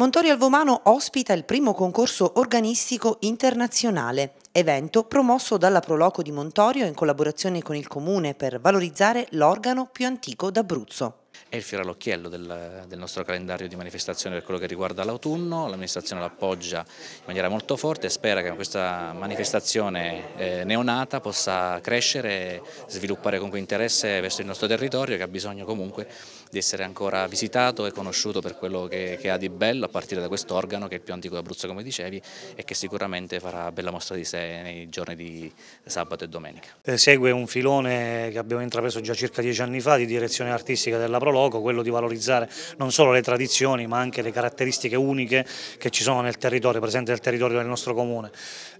Montori Alvomano ospita il primo concorso organistico internazionale, evento promosso dalla Proloco di Montorio in collaborazione con il Comune per valorizzare l'organo più antico d'Abruzzo è il fiore all'occhiello del, del, nostro calendario di manifestazione per quello che riguarda l'autunno, l'amministrazione l'appoggia in maniera molto forte e spera che questa manifestazione eh, neonata possa crescere, e sviluppare comunque interesse verso il nostro territorio che ha bisogno comunque di essere ancora visitato e conosciuto per quello che, che ha di bello a partire da questo organo che è il più antico d'Abruzzo come dicevi e che sicuramente farà bella mostra di sé nei giorni di sabato e domenica. Eh, segue un filone che abbiamo intrapreso già circa dieci anni fa di direzione artistica della Pro Proloco, quello di valorizzare non solo le tradizioni ma anche le caratteristiche uniche che ci sono nel territorio, presente nel territorio del nostro comune.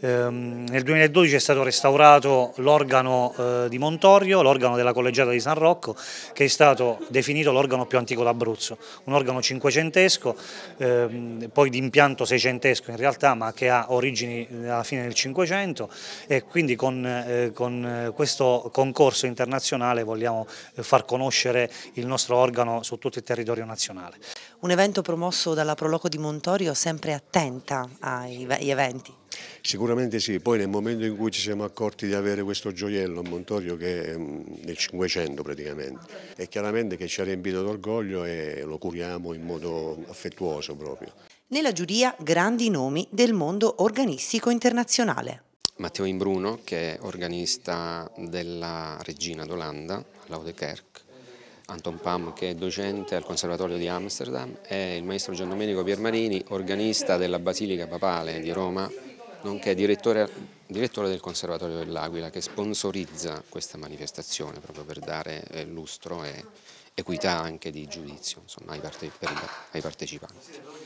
Ehm, nel 2012 è stato restaurato l'organo eh, di Montorio, l'organo della collegiata di San Rocco, che è stato definito l'organo più antico d'Abruzzo, un organo cinquecentesco, ehm, poi di impianto seicentesco in realtà, ma che ha origini eh, alla fine del Cinquecento e quindi con, eh, con questo concorso internazionale vogliamo far conoscere il nostro organo su tutto il territorio nazionale. Un evento promosso dalla Proloco di Montorio sempre attenta agli eventi? Sicuramente sì, poi nel momento in cui ci siamo accorti di avere questo gioiello a Montorio che è mm, nel 500 praticamente, è chiaramente che ci ha riempito d'orgoglio e lo curiamo in modo affettuoso proprio. Nella giuria grandi nomi del mondo organistico internazionale. Matteo Imbruno che è organista della Regina d'Olanda, all'Audekerk, Anton Pam che è docente al Conservatorio di Amsterdam e il maestro Gian Domenico Piermarini, organista della Basilica Papale di Roma, nonché direttore, direttore del Conservatorio dell'Aquila che sponsorizza questa manifestazione proprio per dare eh, lustro e equità anche di giudizio insomma, ai partecipanti.